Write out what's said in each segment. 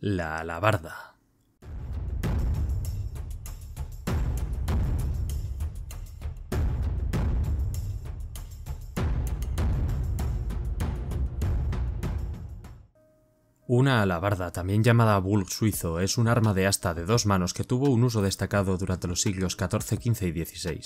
La alabarda. Una alabarda, también llamada bulk suizo, es un arma de asta de dos manos que tuvo un uso destacado durante los siglos XIV, XV y XVI.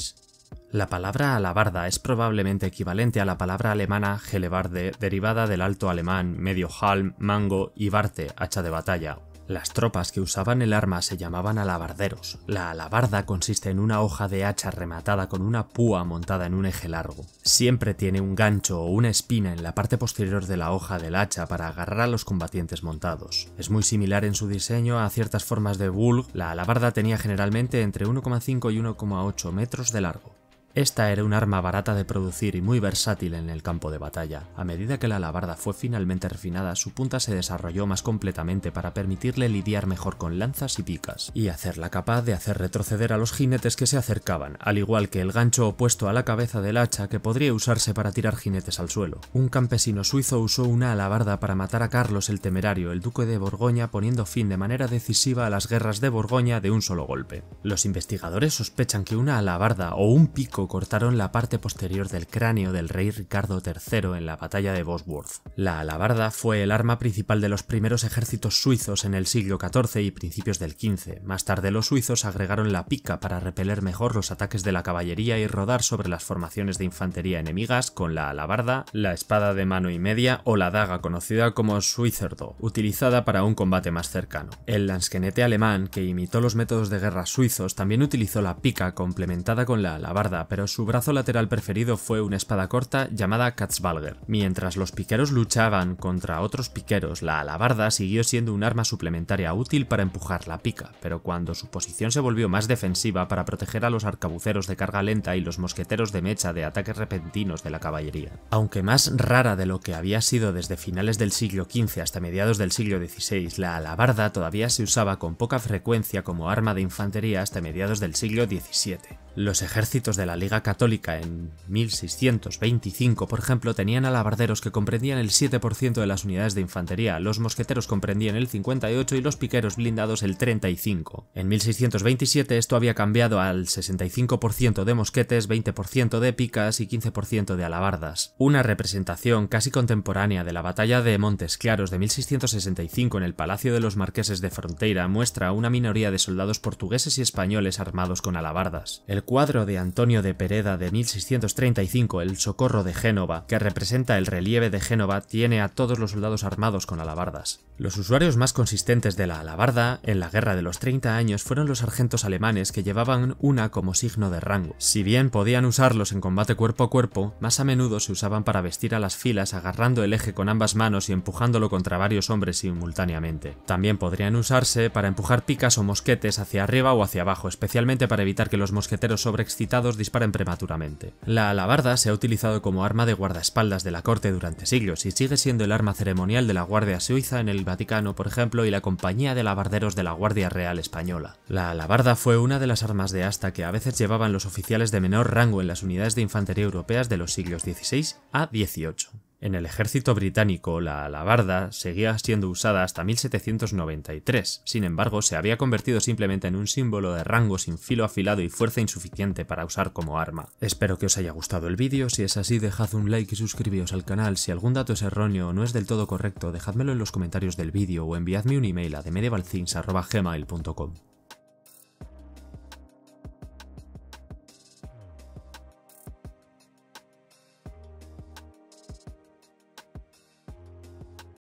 La palabra alabarda es probablemente equivalente a la palabra alemana gelebarde, derivada del alto alemán, medio halm, mango y barte, hacha de batalla. Las tropas que usaban el arma se llamaban alabarderos. La alabarda consiste en una hoja de hacha rematada con una púa montada en un eje largo. Siempre tiene un gancho o una espina en la parte posterior de la hoja del hacha para agarrar a los combatientes montados. Es muy similar en su diseño a ciertas formas de bulg. La alabarda tenía generalmente entre 1,5 y 1,8 metros de largo. Esta era un arma barata de producir y muy versátil en el campo de batalla. A medida que la alabarda fue finalmente refinada, su punta se desarrolló más completamente para permitirle lidiar mejor con lanzas y picas, y hacerla capaz de hacer retroceder a los jinetes que se acercaban, al igual que el gancho opuesto a la cabeza del hacha que podría usarse para tirar jinetes al suelo. Un campesino suizo usó una alabarda para matar a Carlos el Temerario, el duque de Borgoña, poniendo fin de manera decisiva a las guerras de Borgoña de un solo golpe. Los investigadores sospechan que una alabarda o un pico cortaron la parte posterior del cráneo del rey Ricardo III en la batalla de Bosworth. La alabarda fue el arma principal de los primeros ejércitos suizos en el siglo XIV y principios del XV. Más tarde los suizos agregaron la pica para repeler mejor los ataques de la caballería y rodar sobre las formaciones de infantería enemigas con la alabarda, la espada de mano y media o la daga conocida como Suizerdo, utilizada para un combate más cercano. El lansquenete alemán, que imitó los métodos de guerra suizos, también utilizó la pica complementada con la alabarda, pero su brazo lateral preferido fue una espada corta llamada Katzbalger. Mientras los piqueros luchaban contra otros piqueros, la alabarda siguió siendo un arma suplementaria útil para empujar la pica, pero cuando su posición se volvió más defensiva para proteger a los arcabuceros de carga lenta y los mosqueteros de mecha de ataques repentinos de la caballería. Aunque más rara de lo que había sido desde finales del siglo XV hasta mediados del siglo XVI, la alabarda todavía se usaba con poca frecuencia como arma de infantería hasta mediados del siglo XVII. Los ejércitos de la Liga Católica en 1625, por ejemplo, tenían alabarderos que comprendían el 7% de las unidades de infantería, los mosqueteros comprendían el 58% y los piqueros blindados el 35%. En 1627 esto había cambiado al 65% de mosquetes, 20% de picas y 15% de alabardas. Una representación casi contemporánea de la batalla de Montes Claros de 1665 en el Palacio de los Marqueses de Frontera muestra a una minoría de soldados portugueses y españoles armados con alabardas cuadro de Antonio de Pereda de 1635, El Socorro de Génova, que representa el relieve de Génova, tiene a todos los soldados armados con alabardas. Los usuarios más consistentes de la alabarda en la Guerra de los 30 años fueron los sargentos alemanes que llevaban una como signo de rango. Si bien podían usarlos en combate cuerpo a cuerpo, más a menudo se usaban para vestir a las filas agarrando el eje con ambas manos y empujándolo contra varios hombres simultáneamente. También podrían usarse para empujar picas o mosquetes hacia arriba o hacia abajo, especialmente para evitar que los mosqueteros sobreexcitados disparen prematuramente. La alabarda se ha utilizado como arma de guardaespaldas de la corte durante siglos y sigue siendo el arma ceremonial de la Guardia Suiza en el Vaticano, por ejemplo, y la Compañía de Alabarderos de la Guardia Real Española. La alabarda fue una de las armas de asta que a veces llevaban los oficiales de menor rango en las unidades de infantería europeas de los siglos XVI a XVIII. En el ejército británico, la alabarda seguía siendo usada hasta 1793, sin embargo, se había convertido simplemente en un símbolo de rango sin filo afilado y fuerza insuficiente para usar como arma. Espero que os haya gustado el vídeo, si es así dejad un like y suscribíos al canal, si algún dato es erróneo o no es del todo correcto dejádmelo en los comentarios del vídeo o enviadme un email a medievalthings@gmail.com.